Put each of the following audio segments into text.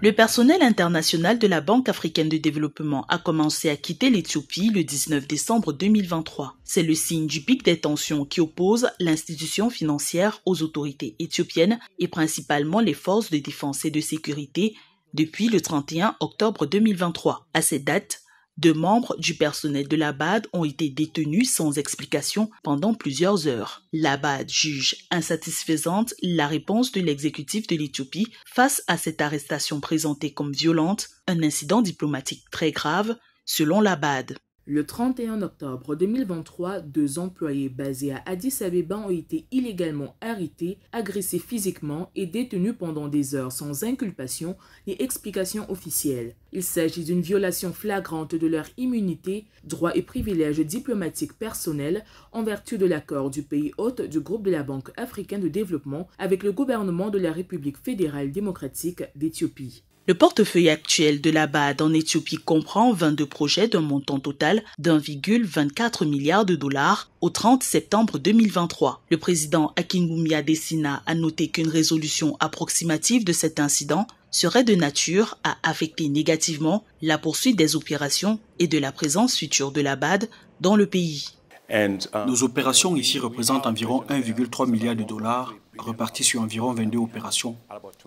Le personnel international de la Banque africaine de développement a commencé à quitter l'Éthiopie le 19 décembre 2023. C'est le signe du pic des tensions qui oppose l'institution financière aux autorités éthiopiennes et principalement les forces de défense et de sécurité depuis le 31 octobre 2023. À cette date, deux membres du personnel de l'Abad ont été détenus sans explication pendant plusieurs heures. L'Abad juge insatisfaisante la réponse de l'exécutif de l'Éthiopie face à cette arrestation présentée comme violente, un incident diplomatique très grave, selon l'Abad. Le 31 octobre 2023, deux employés basés à Addis Abeba ont été illégalement arrêtés, agressés physiquement et détenus pendant des heures sans inculpation ni explication officielle. Il s'agit d'une violation flagrante de leur immunité, droits et privilèges diplomatiques personnels en vertu de l'accord du pays hôte du groupe de la Banque africaine de développement avec le gouvernement de la République fédérale démocratique d'Éthiopie. Le portefeuille actuel de la BAD en Éthiopie comprend 22 projets d'un montant total d'1,24 milliard de dollars au 30 septembre 2023. Le président Goumia Dessina a noté qu'une résolution approximative de cet incident serait de nature à affecter négativement la poursuite des opérations et de la présence future de la BAD dans le pays. Uh, Nos opérations ici représentent environ 1,3 milliard de dollars repartis sur environ 22 opérations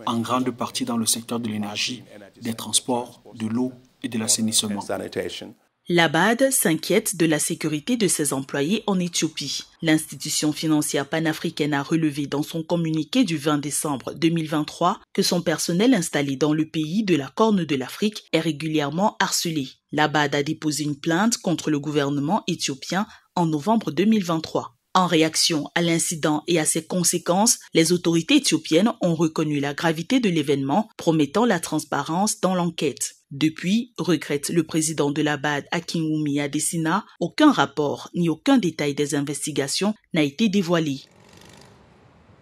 en grande partie dans le secteur de l'énergie, des transports, de l'eau et de l'assainissement. L'ABAD s'inquiète de la sécurité de ses employés en Éthiopie. L'institution financière panafricaine a relevé dans son communiqué du 20 décembre 2023 que son personnel installé dans le pays de la Corne de l'Afrique est régulièrement harcelé. L'ABAD a déposé une plainte contre le gouvernement éthiopien en novembre 2023. En réaction à l'incident et à ses conséquences, les autorités éthiopiennes ont reconnu la gravité de l'événement, promettant la transparence dans l'enquête. Depuis, regrette le président de la BAD Akinwumi Adesina, aucun rapport ni aucun détail des investigations n'a été dévoilé.